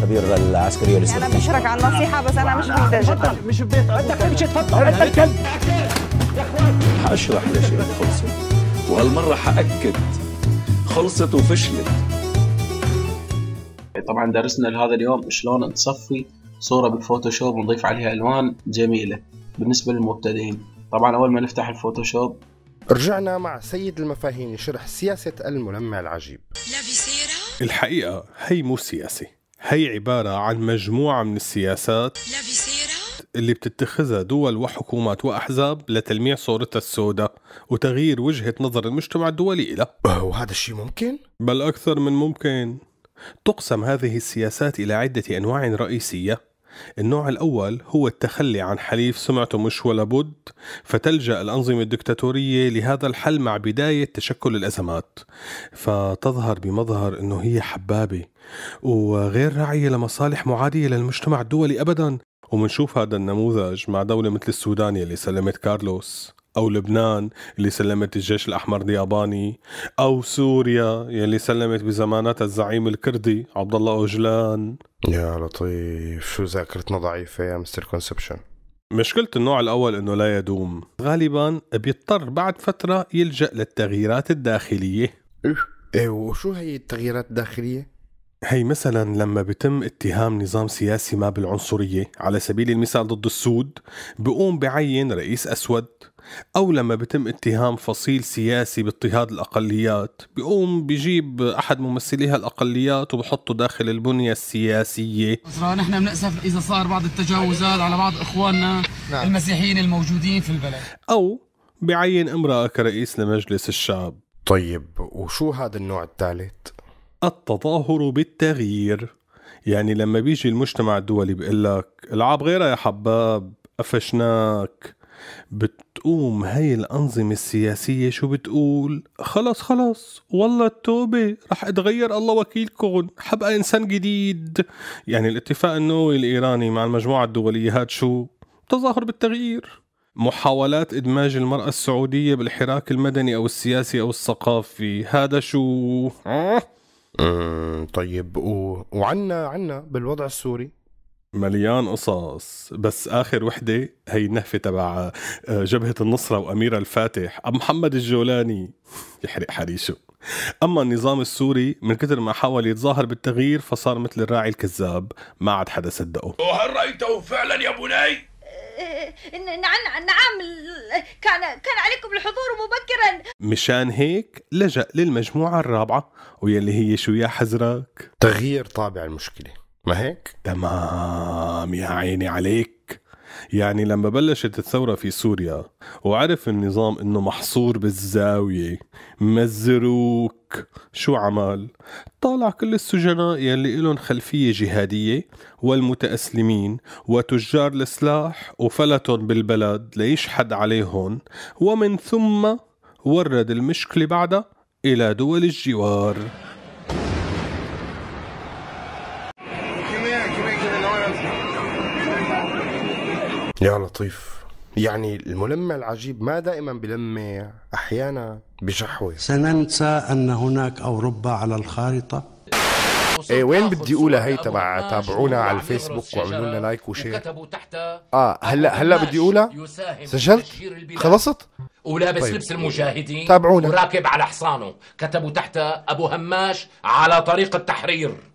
الخبير العسكري الاستراتيجي انا بشرك على النصيحه بس انا مش محتاج مش في بدك تمشي تفضل انت الكلب حاشرح ليش خلصت وهالمره حاكد خلصت وفشلت طبعا درسنا لهذا اليوم شلون نصفي صورة بالفوتوشوب ونضيف عليها ألوان جميلة بالنسبة للمبتدئين طبعا أول ما نفتح الفوتوشوب رجعنا مع سيد المفاهيم لشرح سياسة الملمع العجيب الحقيقة هي مو سياسة هي عبارة عن مجموعة من السياسات اللي بتتخذها دول وحكومات وأحزاب لتلميع صورتها السوداء وتغيير وجهة نظر المجتمع الدولي لها أه، وهذا الشيء ممكن؟ بل أكثر من ممكن تقسم هذه السياسات إلى عدة أنواع رئيسية النوع الأول هو التخلي عن حليف سمعته مش ولا بد فتلجأ الأنظمة الدكتاتورية لهذا الحل مع بداية تشكل الأزمات فتظهر بمظهر أنه هي حبابة وغير راعية لمصالح معادية للمجتمع الدولي أبدا ومنشوف هذا النموذج مع دولة مثل السودان اللي سلمت كارلوس أو لبنان اللي سلمت الجيش الأحمر الياباني أو سوريا يلي سلمت بزماناتها الزعيم الكردي عبد الله أوجلان يا لطيف شو ذاكرتنا ضعيفة يا مستر كونسبشن مشكلة النوع الأول إنه لا يدوم غالبا بيضطر بعد فترة يلجأ للتغييرات الداخلية إيه وشو هي التغييرات الداخلية؟ هي مثلا لما بتم اتهام نظام سياسي ما بالعنصرية على سبيل المثال ضد السود بقوم بعين رئيس أسود أو لما بتم اتهام فصيل سياسي باضطهاد الأقليات بقوم بجيب أحد ممثليها الأقليات وبحطه داخل البنية السياسية نحن بنأسف إذا صار بعض التجاوزات على بعض إخواننا نعم. المسيحيين الموجودين في البلد أو بعين امرأة كرئيس لمجلس الشعب طيب وشو هذا النوع الثالث؟ التظاهر بالتغيير يعني لما بيجي المجتمع الدولي بيقول لك العاب غيرها يا حباب قفشناك بتقوم هاي الأنظمة السياسية شو بتقول خلص خلص والله التوبة رح اتغير الله وكيلكم حبقى إنسان جديد يعني الاتفاق النووي الإيراني مع المجموعة الدولية هاد شو تظاهر بالتغيير محاولات إدماج المرأة السعودية بالحراك المدني أو السياسي أو الثقافي هذا شو طيب و... وعنا عنا بالوضع السوري مليان قصص بس اخر وحده هي النهفه تبع آه، جبهه النصره وامير الفاتح ابو محمد الجولاني يحرق حريشه اما النظام السوري من كثر ما حاول يتظاهر بالتغيير فصار مثل الراعي الكذاب ما عاد حدا صدقه وهل رايته فعلا يا بني نعم،, نعم كان كان عليكم الحضور مبكرا مشان هيك لجأ للمجموعة الرابعة ويلي هي شو يا حزرك تغيير طابع المشكلة ما هيك؟ تمام يا عيني عليك يعني لما بلشت الثورة في سوريا وعرف النظام انه محصور بالزاوية مزروك شو عمل؟ طالع كل السجناء يلي لهم خلفية جهادية والمتأسلمين وتجار السلاح وفلتهم بالبلد ليشحد عليهم ومن ثم ورد المشكلة بعدها إلى دول الجوار Come here, come here, يا لطيف يعني الملمع العجيب ما دائما بلمع أحيانا بشحوة سننسى أن هناك أوروبا على الخارطة إيه, إيه، وين بدي اقولها هي تبع تابعونا على الفيسبوك واعملوا لنا لايك وشير اه هلا هلا بدي اقولها سجلت خلصت ولابس طيب. لبس المجاهدين تابعونا وراكب على حصانه كتبوا تحت ابو هماش على طريق التحرير